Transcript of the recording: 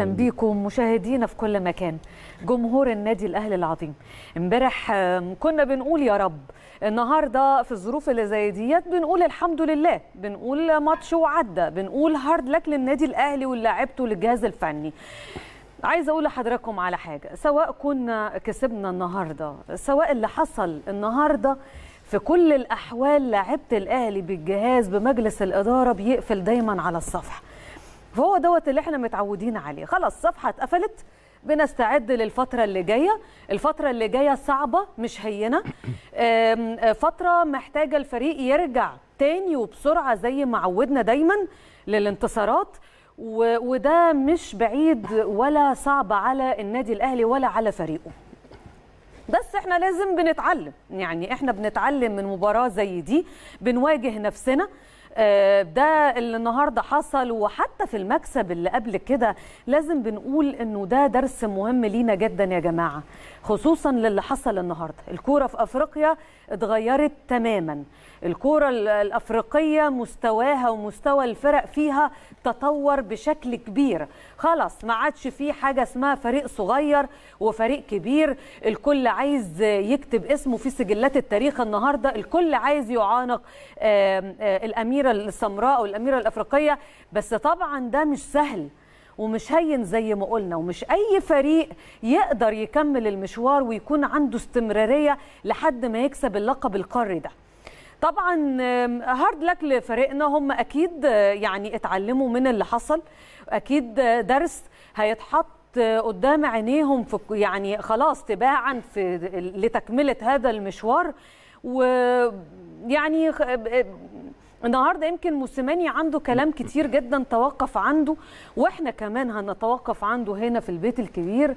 اهلا بيكم مشاهدينا في كل مكان جمهور النادي الاهلي العظيم امبارح كنا بنقول يا رب النهارده في الظروف اللي زي ديت بنقول الحمد لله بنقول ماتش وعدى بنقول هارد لك للنادي الاهلي ولاعيبته للجهاز الفني عايز اقول لحضراتكم على حاجه سواء كنا كسبنا النهارده سواء اللي حصل النهارده في كل الاحوال لعيبه الاهلي بالجهاز بمجلس الاداره بيقفل دايما على الصفحه فهو دوت اللي احنا متعودين عليه خلاص صفحة اتقفلت بنستعد للفترة اللي جاية الفترة اللي جاية صعبة مش هينة آه، فترة محتاجة الفريق يرجع تاني وبسرعة زي ما عودنا دايما للانتصارات وده مش بعيد ولا صعب على النادي الأهلي ولا على فريقه بس احنا لازم بنتعلم يعني احنا بنتعلم من مباراة زي دي بنواجه نفسنا آه، ده اللي النهارده حصل وحتى في المكسب اللي قبل كده لازم بنقول انه ده درس مهم لينا جدا يا جماعه خصوصا للي حصل النهارده الكوره في افريقيا اتغيرت تماما الكوره الافريقيه مستواها ومستوى الفرق فيها تطور بشكل كبير خلاص ما عادش في حاجه اسمها فريق صغير وفريق كبير الكل عايز يكتب اسمه في سجلات التاريخ النهارده الكل عايز يعانق آه، الامير الاميره السمراء او الاميره الافريقيه بس طبعا ده مش سهل ومش هين زي ما قلنا ومش اي فريق يقدر يكمل المشوار ويكون عنده استمراريه لحد ما يكسب اللقب القاري ده طبعا هارد لك لفريقنا هم اكيد آه، يعني اتعلموا من اللي حصل اكيد آه، درس هيتحط آه، قدام عينيهم في يعني خلاص تباعا في لتكمله هذا المشوار ويعني النهارده يمكن موسيماني عنده كلام كتير جدا توقف عنده واحنا كمان هنتوقف عنده هنا في البيت الكبير